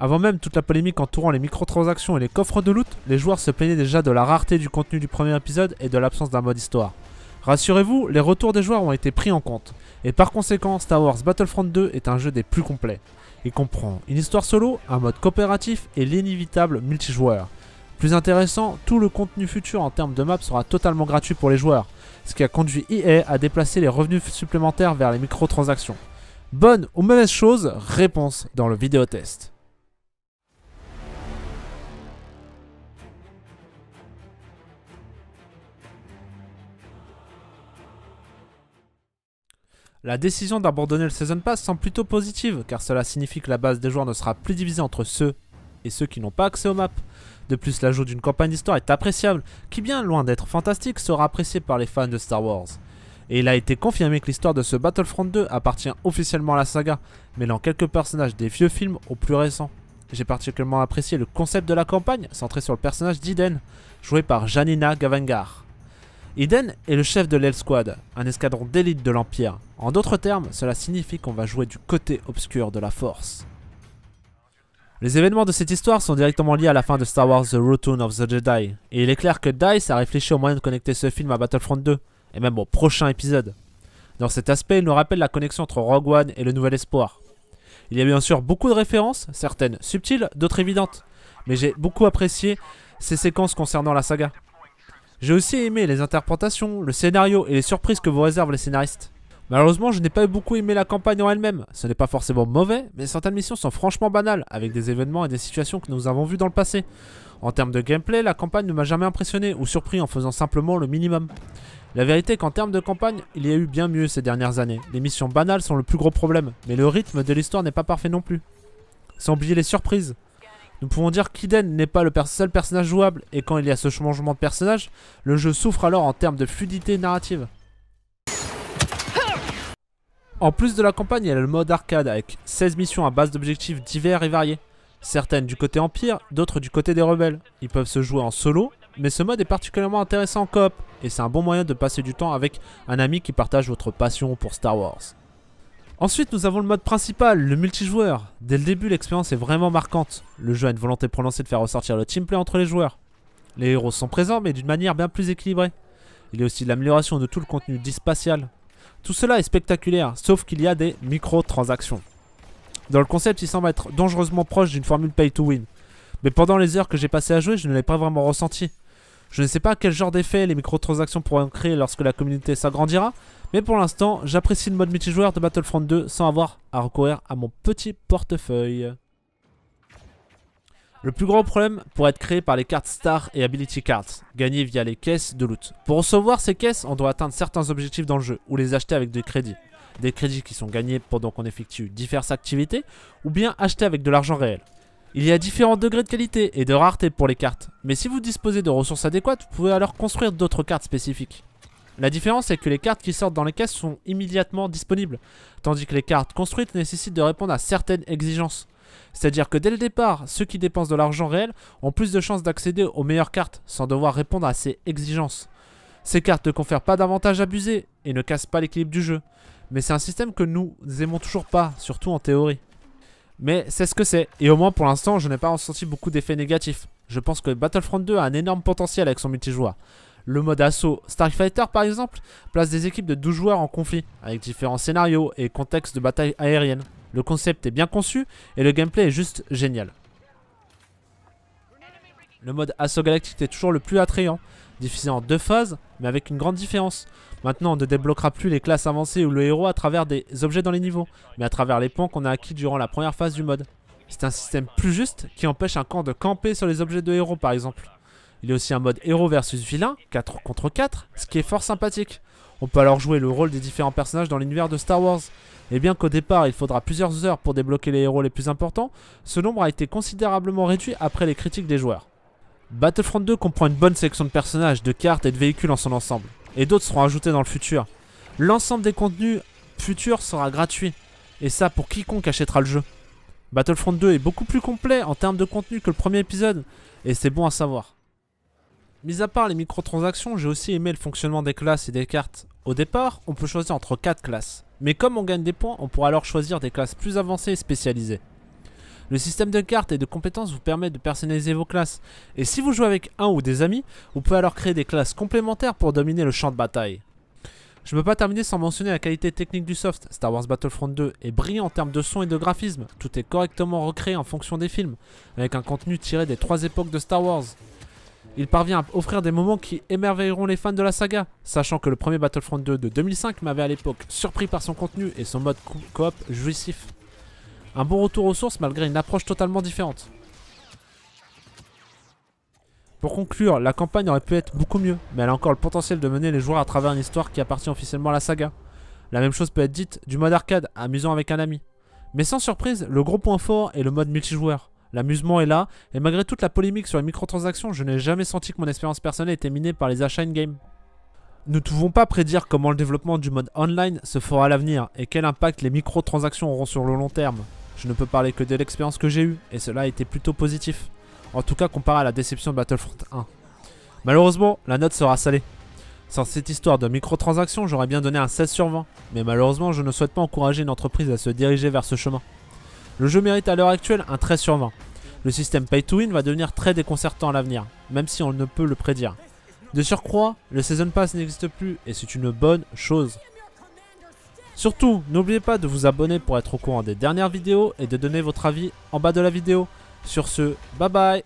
Avant même toute la polémique entourant les microtransactions et les coffres de loot, les joueurs se plaignaient déjà de la rareté du contenu du premier épisode et de l'absence d'un mode histoire. Rassurez-vous, les retours des joueurs ont été pris en compte, et par conséquent Star Wars Battlefront 2 est un jeu des plus complets. Il comprend une histoire solo, un mode coopératif et l'inévitable multijoueur. Plus intéressant, tout le contenu futur en termes de map sera totalement gratuit pour les joueurs, ce qui a conduit EA à déplacer les revenus supplémentaires vers les microtransactions. Bonne ou mauvaise chose Réponse dans le vidéo test. La décision d'abandonner le Season Pass semble plutôt positive, car cela signifie que la base des joueurs ne sera plus divisée entre ceux et ceux qui n'ont pas accès aux maps. De plus, l'ajout d'une campagne d'histoire est appréciable, qui bien loin d'être fantastique, sera appréciée par les fans de Star Wars. Et il a été confirmé que l'histoire de ce Battlefront 2 appartient officiellement à la saga, mêlant quelques personnages des vieux films aux plus récents. J'ai particulièrement apprécié le concept de la campagne, centré sur le personnage d'Iden, joué par Janina Gavangar. Eden est le chef de l'Hell Squad, un escadron d'élite de l'Empire. En d'autres termes, cela signifie qu'on va jouer du côté obscur de la Force. Les événements de cette histoire sont directement liés à la fin de Star Wars The Return of the Jedi, et il est clair que DICE a réfléchi au moyen de connecter ce film à Battlefront 2, et même au prochain épisode. Dans cet aspect, il nous rappelle la connexion entre Rogue One et le Nouvel Espoir. Il y a bien sûr beaucoup de références, certaines subtiles, d'autres évidentes, mais j'ai beaucoup apprécié ces séquences concernant la saga. J'ai aussi aimé les interprétations, le scénario et les surprises que vous réservent les scénaristes. Malheureusement, je n'ai pas beaucoup aimé la campagne en elle-même. Ce n'est pas forcément mauvais, mais certaines missions sont franchement banales, avec des événements et des situations que nous avons vues dans le passé. En termes de gameplay, la campagne ne m'a jamais impressionné ou surpris en faisant simplement le minimum. La vérité est qu'en termes de campagne, il y a eu bien mieux ces dernières années. Les missions banales sont le plus gros problème, mais le rythme de l'histoire n'est pas parfait non plus. Sans oublier les surprises. Nous pouvons dire qu'Iden n'est pas le seul personnage jouable, et quand il y a ce changement de personnage, le jeu souffre alors en termes de fluidité narrative. En plus de la campagne, il y a le mode arcade avec 16 missions à base d'objectifs divers et variés. Certaines du côté Empire, d'autres du côté des rebelles. Ils peuvent se jouer en solo, mais ce mode est particulièrement intéressant en coop, et c'est un bon moyen de passer du temps avec un ami qui partage votre passion pour Star Wars. Ensuite, nous avons le mode principal, le multijoueur. Dès le début, l'expérience est vraiment marquante. Le jeu a une volonté prononcée de faire ressortir le teamplay entre les joueurs. Les héros sont présents, mais d'une manière bien plus équilibrée. Il y a aussi l'amélioration de tout le contenu dit spatial. Tout cela est spectaculaire, sauf qu'il y a des microtransactions. Dans le concept, il semble être dangereusement proche d'une formule pay to win. Mais pendant les heures que j'ai passées à jouer, je ne l'ai pas vraiment ressenti. Je ne sais pas quel genre d'effet les microtransactions pourront créer lorsque la communauté s'agrandira, mais pour l'instant, j'apprécie le mode multijoueur de Battlefront 2 sans avoir à recourir à mon petit portefeuille. Le plus grand problème pourrait être créé par les cartes Star et Ability Cards, gagnées via les caisses de loot. Pour recevoir ces caisses, on doit atteindre certains objectifs dans le jeu, ou les acheter avec des crédits. Des crédits qui sont gagnés pendant qu'on effectue diverses activités, ou bien acheter avec de l'argent réel. Il y a différents degrés de qualité et de rareté pour les cartes, mais si vous disposez de ressources adéquates, vous pouvez alors construire d'autres cartes spécifiques. La différence est que les cartes qui sortent dans les caisses sont immédiatement disponibles, tandis que les cartes construites nécessitent de répondre à certaines exigences. C'est-à-dire que dès le départ, ceux qui dépensent de l'argent réel ont plus de chances d'accéder aux meilleures cartes sans devoir répondre à ces exigences. Ces cartes ne confèrent pas d'avantages abusés et ne cassent pas l'équilibre du jeu, mais c'est un système que nous aimons toujours pas, surtout en théorie. Mais c'est ce que c'est. Et au moins pour l'instant, je n'ai pas ressenti beaucoup d'effets négatifs. Je pense que Battlefront 2 a un énorme potentiel avec son multijoueur. Le mode assaut Starfighter par exemple place des équipes de 12 joueurs en conflit, avec différents scénarios et contextes de bataille aérienne. Le concept est bien conçu et le gameplay est juste génial. Le mode assaut galactique est toujours le plus attrayant, diffusé en deux phases, mais avec une grande différence. Maintenant, on ne débloquera plus les classes avancées ou le héros à travers des objets dans les niveaux, mais à travers les points qu'on a acquis durant la première phase du mode. C'est un système plus juste qui empêche un camp de camper sur les objets de héros par exemple. Il y a aussi un mode héros versus vilain, 4 contre 4, ce qui est fort sympathique. On peut alors jouer le rôle des différents personnages dans l'univers de Star Wars. Et bien qu'au départ il faudra plusieurs heures pour débloquer les héros les plus importants, ce nombre a été considérablement réduit après les critiques des joueurs. Battlefront 2 comprend une bonne sélection de personnages, de cartes et de véhicules en son ensemble, et d'autres seront ajoutés dans le futur. L'ensemble des contenus futurs sera gratuit, et ça pour quiconque achètera le jeu. Battlefront 2 est beaucoup plus complet en termes de contenu que le premier épisode, et c'est bon à savoir. Mis à part les microtransactions, j'ai aussi aimé le fonctionnement des classes et des cartes. Au départ, on peut choisir entre 4 classes, mais comme on gagne des points, on pourra alors choisir des classes plus avancées et spécialisées. Le système de cartes et de compétences vous permet de personnaliser vos classes. Et si vous jouez avec un ou des amis, vous pouvez alors créer des classes complémentaires pour dominer le champ de bataille. Je ne peux pas terminer sans mentionner la qualité technique du soft. Star Wars Battlefront 2 est brillant en termes de son et de graphisme. Tout est correctement recréé en fonction des films, avec un contenu tiré des trois époques de Star Wars. Il parvient à offrir des moments qui émerveilleront les fans de la saga, sachant que le premier Battlefront 2 de 2005 m'avait à l'époque surpris par son contenu et son mode coop jouissif. Un bon retour aux sources malgré une approche totalement différente. Pour conclure, la campagne aurait pu être beaucoup mieux, mais elle a encore le potentiel de mener les joueurs à travers une histoire qui appartient officiellement à la saga. La même chose peut être dite du mode arcade, amusant avec un ami. Mais sans surprise, le gros point fort est le mode multijoueur. L'amusement est là, et malgré toute la polémique sur les microtransactions, je n'ai jamais senti que mon expérience personnelle était minée par les achats in-game. Nous ne pouvons pas prédire comment le développement du mode online se fera à l'avenir, et quel impact les microtransactions auront sur le long terme je ne peux parler que de l'expérience que j'ai eue, et cela a été plutôt positif. En tout cas comparé à la déception de Battlefront 1. Malheureusement, la note sera salée. Sans cette histoire de microtransactions, j'aurais bien donné un 16 sur 20, mais malheureusement je ne souhaite pas encourager une entreprise à se diriger vers ce chemin. Le jeu mérite à l'heure actuelle un 13 sur 20. Le système pay to win va devenir très déconcertant à l'avenir, même si on ne peut le prédire. De surcroît, le Season Pass n'existe plus et c'est une bonne chose. Surtout, n'oubliez pas de vous abonner pour être au courant des dernières vidéos et de donner votre avis en bas de la vidéo. Sur ce, bye bye